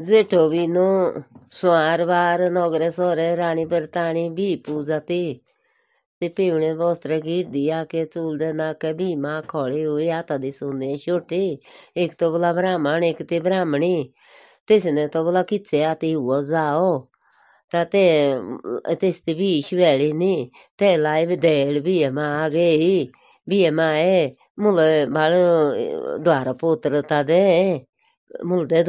जेठो जेठोबिनो सुवार बार नोगरे सोरे राणी बरतानी भी पूजा ती ते पिवणे वस्त्र की दिया के चूल दे नाके भीमा खोळे हुए आता दी सोने छोटे एक तो बोला ब्राह्मण एक ते ब्राह्मणी तिसने तो बोला किच्चे आती हुआ जाओ ते तिस भी शिवेली नी ते लाए भी देड़ भी मा आगे ही भी मा ए मुले बाळ द्वार पोत्र ता दे मुलदे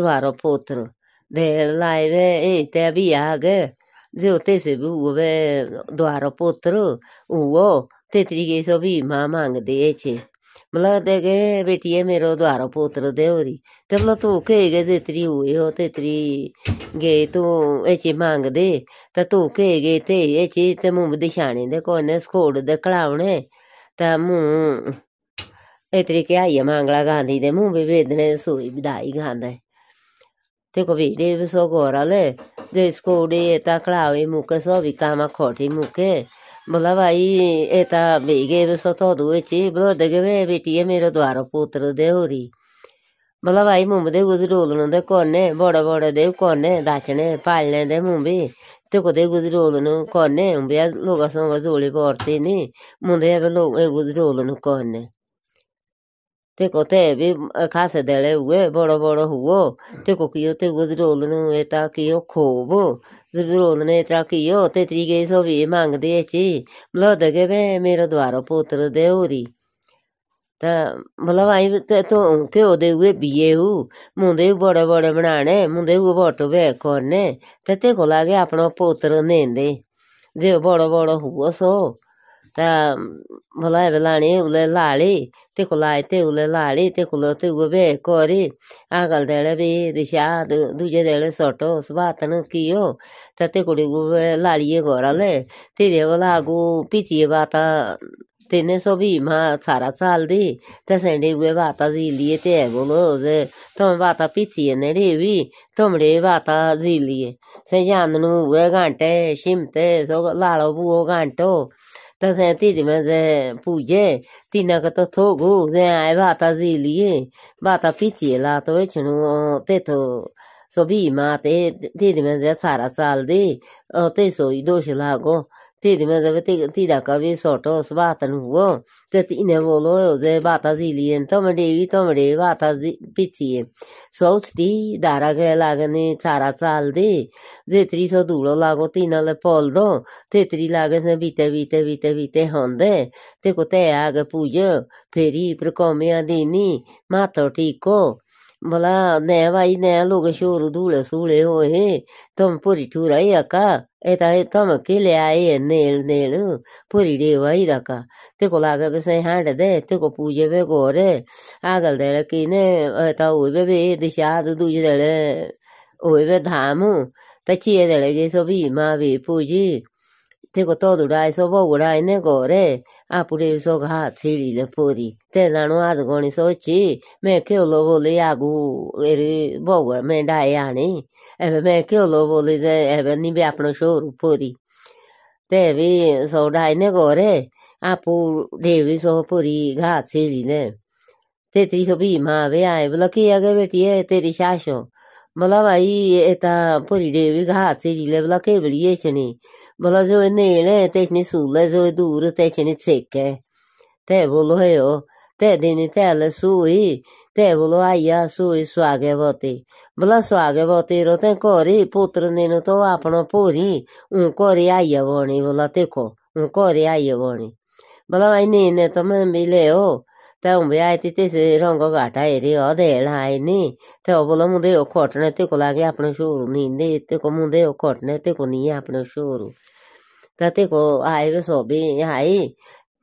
पोत्र Dell'aire e te viaghe, ziote se buve doaro potro, uo, te trige so vi ma mang dieci. मला देगे बेटिए मेरो द्वारो पोत्र देवरी तेवला तू के गे जेतरी हुई हो तेतरी गे तू एची मांग दे त तू के गे ते एची ते मुंह दिशाणी दे कोने स्कोड दे कलावणे त मुंह एतरी के है मांगला गांधी दे मुंह भी वेदने सुई बिदाई गांधा Tengo viribes ogórale, descubrí esta clave muque sobi cama corti muque. Bolava ahí esta vigibes o todo echi, blor de que betie mero duaro putro de uri. Bolava ahí mumbe gudrulun de corne, bora bora de corne, dachene, palne de mumbi. te ko de gudrolunu konne umbia loga songa doli bortini munde ebe loga gudrolunu konne तेको ते भी खासे देड़े हुए बड़ो बड़ो हुओ तेको कियो ते जरूर ने एता कियो खूब जरूर ने एता कियो ते त्री सो भी मांग दे ची बोलो दगे बे मेरो द्वारो पुत्र देउरी ता मतलब आई ते तो के ओदे हुए बिये हु मुंदे बड़े बड़े बनाने मुंदे हु बोटो बे कोने ते ते को लागे अपनो पुत्र नेंदे जे बड़ो बड़ो हुओ सो त्या भोला भेला हाणे उलयला हाळी तेकुला आयते उलयला हाळी तेकुलो ते उबे कोरी आगल देळे बी दिशा दुजे देळे सोटो सुभातन कियो त तेकुडी उबे लाळिये घोराले ते देवला आगू पिचिये बाता तिने सोभी मा सारा चालदी त्यसैले उयो भाता झिलिए ते बोलो जे तम भाता पिचिए ने रेवी तमडे भाता झिलिए से जान्नु उयो घाँटे सिम्ते सो लाडो बुओ घाँटो ta se ti di ma se pu je ti na ka to tho go se ai ba ta zi li ye ba ta pi chi la to e chnu te to so bi ma te ti di ma se sa ra sa de o te so i do shi la go tidakavy sortos vatan huo tet inevolo de batas ilien tomadevi tomade batas pitie sout ti dara ke lagani cara caldi zetri so dulo lago tina le poldo tetri lage se vite vite vite vite honde te ko te age puyo peri prekomia dini mato tiko Volá, ne vai ne logo choro dule sule hoje, tom puri tura iaka, eta tom kile ae nel nel, puri de vai daka, teko laga bese hande de, teko puje be gore, agal dele kine, eta uve be dishad duje dele, uve be dhamu, ta chie dele ge sobi ma be puji, તેકો તોદુડા સો બહુડા ને કોરે આપુડી સો ઘા છીડી લે પોરી તે નાણો આજ ગણી સો ચી મેં કેવલો બોલી આગુ એરી બહુડા મેં ડાય આણી એવે મેં કેવલો બોલી જે એવે નીબે આપણો શોરું પોરી તે એવી સો ડાય ને કોરે આપુ દેવી સો પોરી ઘા છીડી ને તેત્રીસો ભીમાં આવે આ લખી આગળ બેટી હે તેરી સાસો Malabai eta polire gatzi la kebri eceni. Mala zo e nene tecni sulle zo e duro tecni zecche. Te volo eo. Te dini tele sui. Te volo aia sui suage voti. Mala suage voti roten cori putro nino to apno puri. Un cori aia voni vola teco. Un cori aia voni. Malabai nene tamen bileo. ಆಯ ರಂಗಾ ಹರಿ ಹಾನ್ ತೋಲ ಮುಟ್ನ so ನಿ ಮುಟ್ನ ತೆಗಿ ನಿ